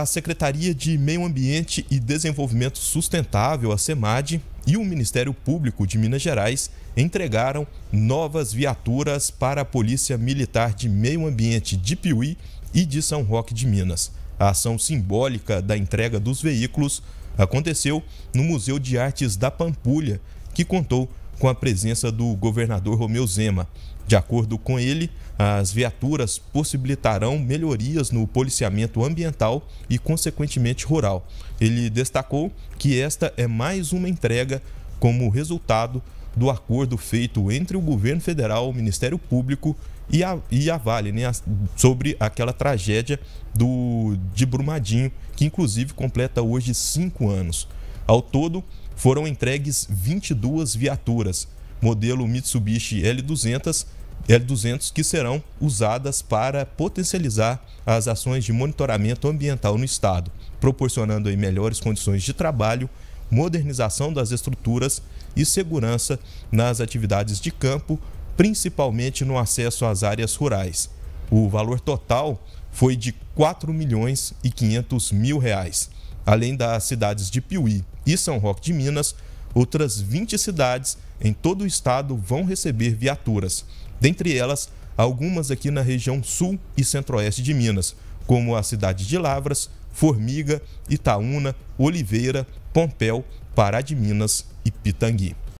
a Secretaria de Meio Ambiente e Desenvolvimento Sustentável, a SEMAD, e o Ministério Público de Minas Gerais entregaram novas viaturas para a Polícia Militar de Meio Ambiente de Piuí e de São Roque de Minas. A ação simbólica da entrega dos veículos aconteceu no Museu de Artes da Pampulha, que contou com a presença do governador Romeu Zema. De acordo com ele, as viaturas possibilitarão melhorias no policiamento ambiental e, consequentemente, rural. Ele destacou que esta é mais uma entrega como resultado do acordo feito entre o governo federal, o Ministério Público e a, e a Vale, né, sobre aquela tragédia do, de Brumadinho, que inclusive completa hoje cinco anos. Ao todo, foram entregues 22 viaturas, modelo Mitsubishi L200, L200 que serão usadas para potencializar as ações de monitoramento ambiental no estado, proporcionando aí melhores condições de trabalho, modernização das estruturas e segurança nas atividades de campo, principalmente no acesso às áreas rurais. O valor total foi de 4 milhões e 500 mil reais além das cidades de Piuí e São Roque de Minas, outras 20 cidades em todo o estado vão receber viaturas. Dentre elas, algumas aqui na região sul e centro-oeste de Minas, como a cidade de Lavras, Formiga, Itaúna, Oliveira, Pompéu, Pará de Minas e Pitangui.